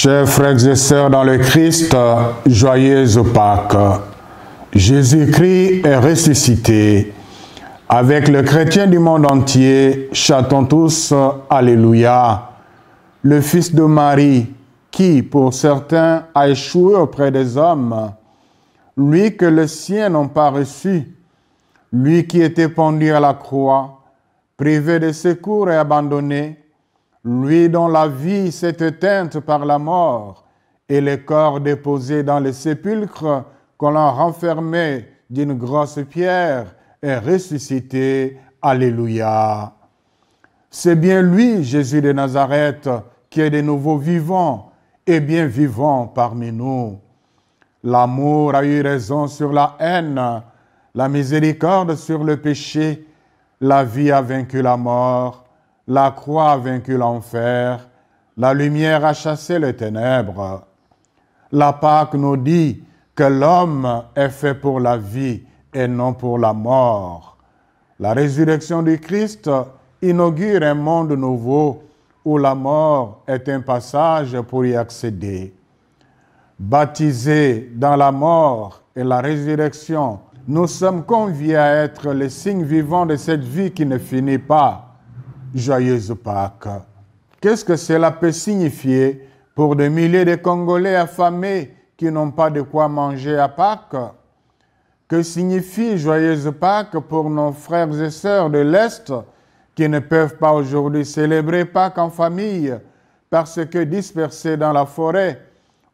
Chers frères et sœurs dans le Christ, joyeuse Pâques. Jésus-Christ est ressuscité. Avec le chrétien du monde entier, chantons tous Alléluia. Le Fils de Marie, qui pour certains a échoué auprès des hommes, lui que les siens n'ont pas reçu, lui qui était pendu à la croix, privé de secours et abandonné, lui dont la vie s'est éteinte par la mort, et les corps déposés dans les sépulcre, qu'on a renfermé d'une grosse pierre est ressuscité. Alléluia. C'est bien lui, Jésus de Nazareth, qui est de nouveau vivant et bien vivant parmi nous. L'amour a eu raison sur la haine, la miséricorde sur le péché, la vie a vaincu la mort la croix a vaincu l'enfer, la lumière a chassé les ténèbres. La Pâque nous dit que l'homme est fait pour la vie et non pour la mort. La résurrection du Christ inaugure un monde nouveau où la mort est un passage pour y accéder. Baptisés dans la mort et la résurrection, nous sommes conviés à être les signes vivants de cette vie qui ne finit pas joyeuse Pâques. Qu'est-ce que cela peut signifier pour des milliers de Congolais affamés qui n'ont pas de quoi manger à Pâques Que signifie joyeuse Pâques pour nos frères et sœurs de l'Est qui ne peuvent pas aujourd'hui célébrer Pâques en famille parce que dispersés dans la forêt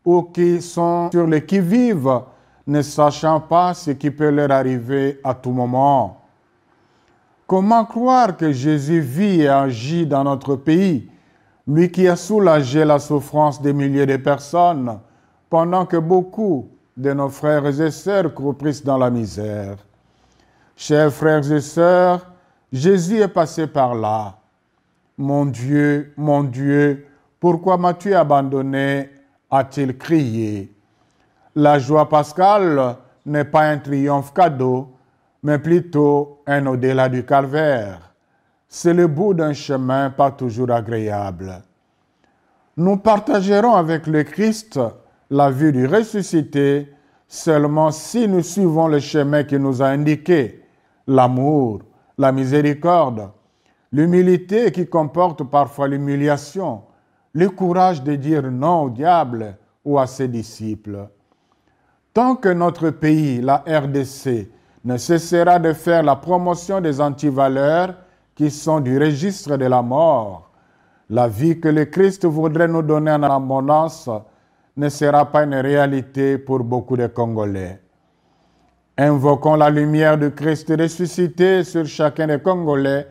ou qui sont sur les qui-vivent, ne sachant pas ce qui peut leur arriver à tout moment. Comment croire que Jésus vit et agit dans notre pays, lui qui a soulagé la souffrance des milliers de personnes, pendant que beaucoup de nos frères et sœurs croupissent dans la misère Chers frères et sœurs, Jésus est passé par là. Mon Dieu, mon Dieu, pourquoi m'as-tu abandonné a-t-il crié. La joie pascale n'est pas un triomphe cadeau, mais plutôt un au-delà du calvaire. C'est le bout d'un chemin pas toujours agréable. Nous partagerons avec le Christ la vue du ressuscité seulement si nous suivons le chemin qu'il nous a indiqué, l'amour, la miséricorde, l'humilité qui comporte parfois l'humiliation, le courage de dire non au diable ou à ses disciples. Tant que notre pays, la RDC, ne cessera de faire la promotion des antivaleurs qui sont du registre de la mort. La vie que le Christ voudrait nous donner en abondance ne sera pas une réalité pour beaucoup de Congolais. Invoquons la lumière du Christ ressuscité sur chacun des Congolais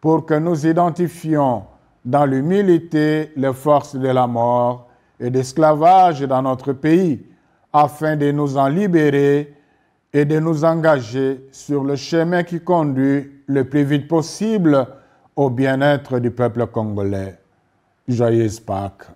pour que nous identifions dans l'humilité les forces de la mort et d'esclavage dans notre pays, afin de nous en libérer et de nous engager sur le chemin qui conduit le plus vite possible au bien-être du peuple congolais. Joyeuse Pâques